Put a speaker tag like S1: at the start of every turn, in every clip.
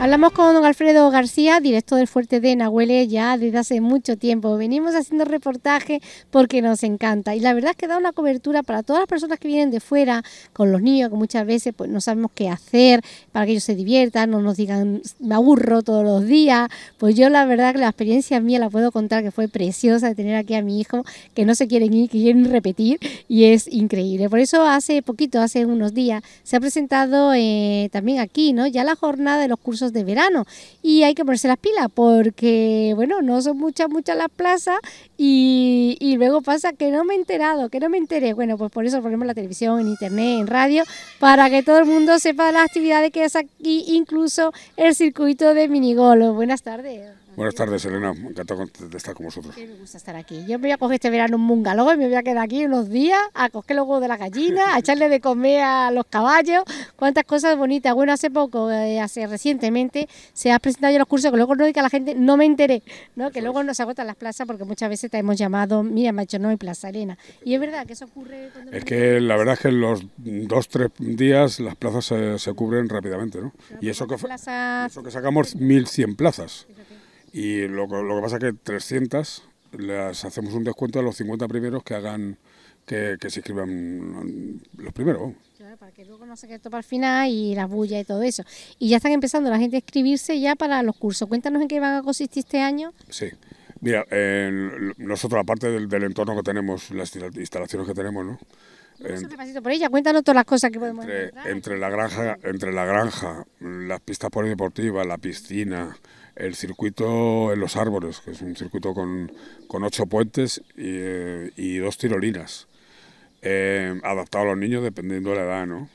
S1: Hablamos con don Alfredo García, director del Fuerte de Nahuele, ya desde hace mucho tiempo. Venimos haciendo reportaje porque nos encanta. Y la verdad es que da una cobertura para todas las personas que vienen de fuera, con los niños, que muchas veces pues, no sabemos qué hacer, para que ellos se diviertan, no nos digan, me aburro todos los días. Pues yo la verdad que la experiencia mía la puedo contar, que fue preciosa de tener aquí a mi hijo, que no se quieren ir, que quieren repetir, y es increíble. Por eso hace poquito, hace unos días, se ha presentado eh, también aquí, ¿no? Ya la jornada de los cursos de verano. Y hay que ponerse las pilas porque, bueno, no son muchas, muchas las plazas y, y luego pasa que no me he enterado, que no me enteré. Bueno, pues por eso ponemos la televisión, en internet, en radio, para que todo el mundo sepa las actividades que es aquí, incluso el circuito de minigolo. Buenas tardes.
S2: Buenas tardes, Elena. Encantado de estar con vosotros. me gusta estar aquí.
S1: Yo me voy a coger este verano un mungalow y me voy a quedar aquí unos días a coger luego de la gallina, a echarle de comer a los caballos. Cuántas cosas bonitas. Bueno, hace poco, eh, hace recientemente, se ha presentado yo los cursos que luego no que a la gente no me enteré, ¿no? que luego nos agotan las plazas porque muchas veces te hemos llamado, mira, macho, no hay plaza, Elena. Y es verdad que eso ocurre.
S2: es que la verdad es que en los dos, tres días las plazas se, cubren rápidamente, ¿no? y eso que, eso que sacamos 1.100 plazas. Y lo, que pasa es que 300 las hacemos un descuento a los 50 primeros que hagan que, que, se inscriban los primeros. Claro,
S1: para que luego no se quede para el final y la bulla y todo eso. Y ya están empezando la gente a inscribirse ya para los cursos. Cuéntanos en qué van a consistir este año.
S2: Sí. Mira, nosotros aparte del, entorno que tenemos, las instalaciones que tenemos, ¿no? Un
S1: pasito por ella, cuéntanos todas las cosas que podemos
S2: Entre la granja, entre la granja, las pistas polideportivas, la piscina, el circuito en los árboles, que es un circuito con, ocho puentes y, eh, dos tirolinas, eh, adaptado a los niños dependiendo de la edad, ¿no?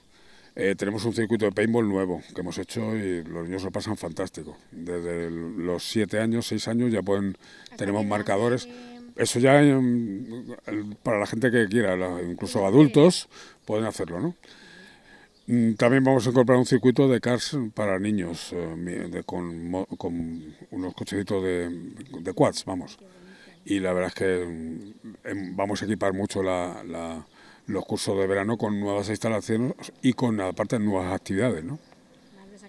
S2: Eh, tenemos un circuito de paintball nuevo que hemos hecho y los niños lo pasan fantástico. Desde los siete años, seis años ya pueden, tenemos marcadores. Eso ya em, para la gente que quiera, incluso adultos pueden hacerlo, ¿no? Mm, también vamos a incorporar un circuito de cars para niños, eh, con, unos cochecitos de, quads, vamos. Y la verdad es que mm, em, vamos a equipar mucho los cursos de verano con nuevas instalaciones y con, aparte, nuevas actividades, ¿no?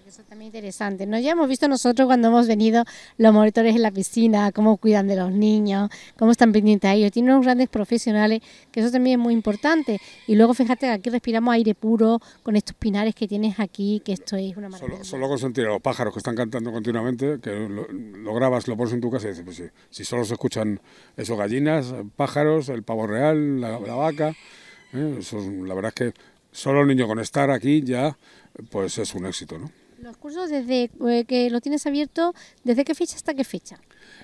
S1: eso también interesante. ¿no? Ya hemos visto nosotros cuando hemos venido los monitores en la piscina, cómo cuidan de los niños, cómo están pendientes a ellos. Tienen unos grandes profesionales, que eso también es muy importante. Y luego fíjate que aquí respiramos aire puro con estos pinares que tienes aquí, que esto es una maravilla.
S2: Solo, solo con sentir a los pájaros que están cantando continuamente, que lo, grabas, lo pones en tu casa y dices, pues sí, si solo se escuchan esos gallinas, pájaros, el pavo real, la, vaca. ¿eh? la verdad es que solo el niño con estar aquí ya pues es un éxito, ¿no?
S1: Los cursos desde eh, que lo tienes abierto, ¿desde qué fecha hasta qué fecha?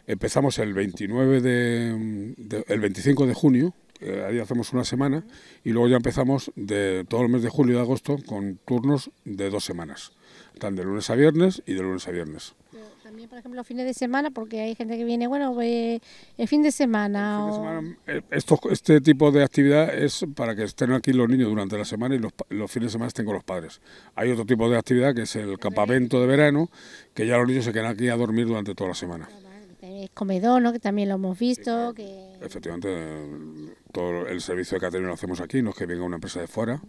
S2: Empezamos el 29 de, el 25 de junio, eh, ahí hacemos una semana y luego ya empezamos de todo el mes de julio y de agosto con turnos de dos semanas, tan de lunes a viernes y de lunes a viernes.
S1: También, por ejemplo, los fines de semana, porque hay gente que viene, bueno, el fin de semana.
S2: Eh, este tipo de actividad es para que estén aquí los niños durante la semana y los, fines de semana estén con los padres. Hay otro tipo de actividad que es el campamento de verano, que ya los niños se quedan aquí a dormir durante toda la semana. Ah,
S1: es comedor, ¿no? Que también lo hemos visto. Que...
S2: Efectivamente, todo el servicio de catering lo hacemos aquí, no es que venga una empresa de fuera.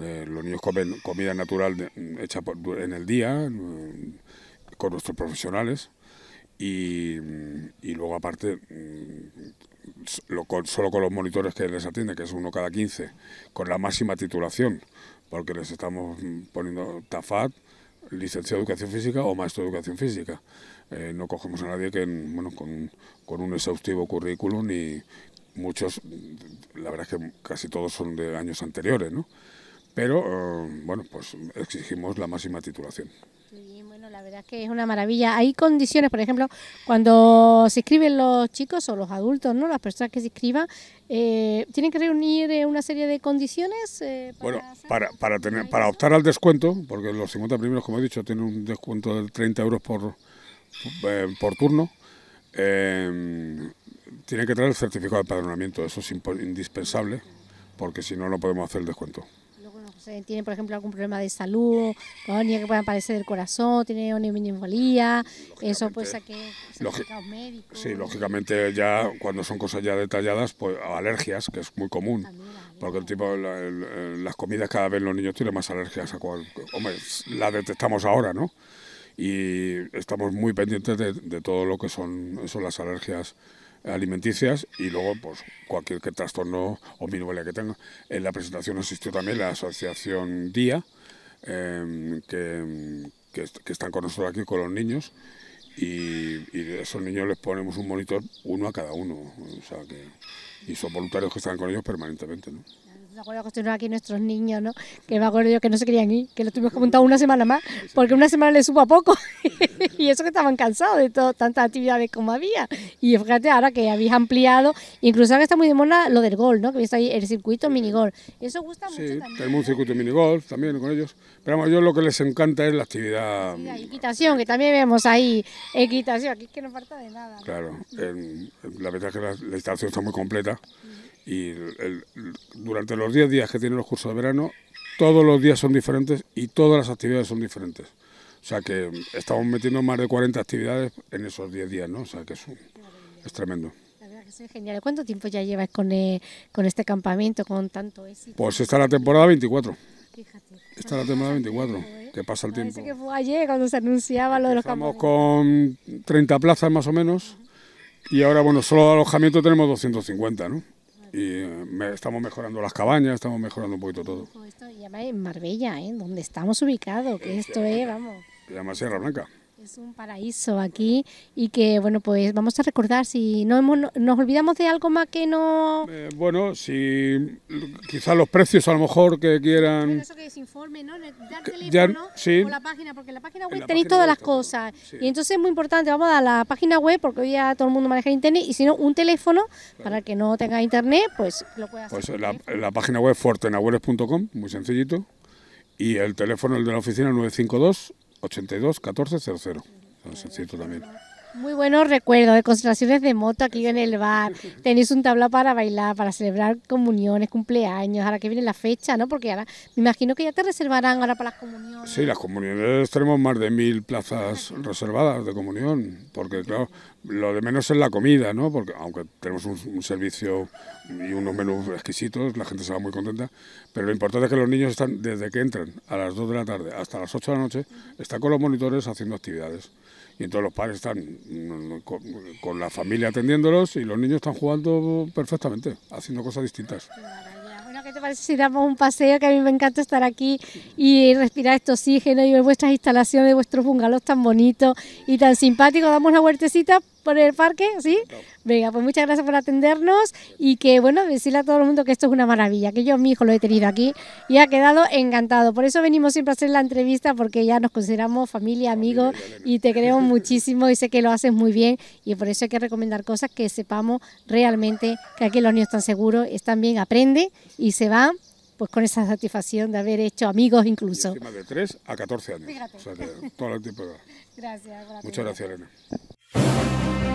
S2: Eh, los niños comen comida natural hecha en el día. Mm, con nuestros profesionales y, luego aparte mm, solo con los monitores que les atiende, que es uno cada 15, con la máxima titulación, porque les estamos mm, poniendo TAFAT, licenciado de educación física o maestro de educación física. Eh, no cogemos a nadie que con, un exhaustivo currículum y muchos, mm, la verdad es que casi todos son de años anteriores, ¿no? Pero, eh, bueno, pues exigimos la máxima titulación
S1: bueno, la verdad es que es una maravilla. Hay condiciones, por ejemplo, cuando se inscriben los chicos o los adultos, ¿no? Las personas que se inscriban, eh, ¿tienen que reunir eh, una serie de condiciones? Eh,
S2: bueno, para, para, tener, para optar al descuento, porque los 50 primeros, como he dicho, tienen un descuento de 30 euros por, por turno. Em, tienen que traer el certificado de padronamiento, eso es indispensable, porque si no, no podemos hacer el descuento.
S1: Eh, tiene tienen, por ejemplo, algún problema de salud, neumonía que puedan padecer del corazón, tiene una eso pues a que
S2: médicos. Sí, lógicamente ya cuando son cosas ya detalladas, pues alergias, que es muy común. porque el tipo, las comidas cada vez los niños tienen más alergias a cual, la detectamos ahora, ¿no? Y estamos muy pendientes de, todo lo que son, son las alergias alimenticias y luego pues cualquier que trastorno o minuela que tenga. En la presentación asistió también la asociación Día, em, que, están con nosotros aquí con los niños y, de esos niños les ponemos un monitor uno a cada uno, o sea que, y son voluntarios que están con ellos permanentemente
S1: que aquí nuestros niños, Que me acuerdo que no se querían ir, que lo tuvimos que montar una semana más, porque una semana le supo a poco. y eso que estaban cansados de todo, tantas actividades como había. Y fíjate, ahora que habéis ampliado, incluso ahora está muy de moda lo del gol, ¿no? Que está ahí el circuito minigol. Eso gusta
S2: mucho también. Sí, tenemos un circuito minigol también con ellos. Pero a yo lo que les encanta es la actividad...
S1: equitación, que también vemos ahí equitación. Aquí es que no falta de
S2: nada. Claro, la verdad es que la, instalación está muy completa. Y el, durante los 10 días que tienen los cursos de verano, todos los días son diferentes y todas las actividades son diferentes. O sea que estamos metiendo más de 40 actividades en esos 10 días, ¿no? O sea que es, es tremendo.
S1: La verdad que es genial. ¿Cuánto tiempo ya llevas con, eh, con este campamento, con tanto éxito?
S2: Pues está la temporada 24. Está la temporada 24, ¿eh? que pasa el ah, tiempo. que
S1: fue ayer cuando se anunciaba lo de los campamentos.
S2: con 30 plazas más o menos y ahora, bueno, solo alojamiento tenemos 250, ¿no? y me, estamos mejorando las cabañas, estamos mejorando un poquito todo. Esto
S1: se llama en Marbella, ¿eh? Donde estamos ubicados, que esto es, ¿eh? vamos.
S2: Se llama Sierra Blanca.
S1: Es un paraíso aquí y que, bueno, pues vamos a recordar, si no hemos, nos olvidamos de algo más que no...
S2: Eh, bueno, si quizás los precios a lo mejor que quieran... eso que ¿no? ya, sí. la
S1: página, porque la página web tenéis todas las cosas. Y entonces es muy importante, vamos a dar la página web, porque hoy ya todo el mundo maneja internet, y si no, un teléfono para el que no tenga internet, pues lo puede
S2: hacer. Pues la, página web fuertenabuelos.com, muy sencillito, y el teléfono, el de la oficina, 952 82 14 00. también.
S1: Muy buenos recuerdos de concentraciones de moto aquí en el bar. Tenéis un tabla para bailar, para celebrar comuniones, cumpleaños. Ahora que viene la fecha, ¿no? Porque ahora me imagino que ya te reservarán ahora para las
S2: comuniones. Sí, las comuniones tenemos más de mil plazas reservadas de comunión, porque claro, lo de menos es la comida, ¿no? Porque aunque tenemos un, servicio y unos menús exquisitos, la gente se va muy contenta, pero lo importante es que los niños están desde que entran a las 2 de la tarde hasta las 8 de la noche, están con los monitores haciendo actividades. Y entonces los padres están mm, mm, con, la familia atendiéndolos y los niños están jugando perfectamente, haciendo cosas distintas.
S1: Bueno, ¿qué te parece si damos un paseo? Que a mí me encanta estar aquí y respirar este oxígeno y ver vuestras instalaciones, vuestros bungalows tan bonitos y tan simpáticos. Damos una huertecita por el parque, ¿sí? Venga, pues muchas gracias por atendernos y que, bueno, decirle a todo el mundo que esto es una maravilla, que yo mi hijo lo he tenido aquí y ha quedado encantado. Por eso venimos siempre a hacer la entrevista porque ya nos consideramos familia, amigos y te queremos muchísimo y sé que lo haces muy bien y por eso hay que recomendar cosas que sepamos realmente que aquí los niños están seguros, están bien, aprende y se van pues con esa satisfacción de haber hecho amigos incluso.
S2: de 3 a 14 años. O sea, todo el tiempo. Gracias. Muchas gracias, Elena.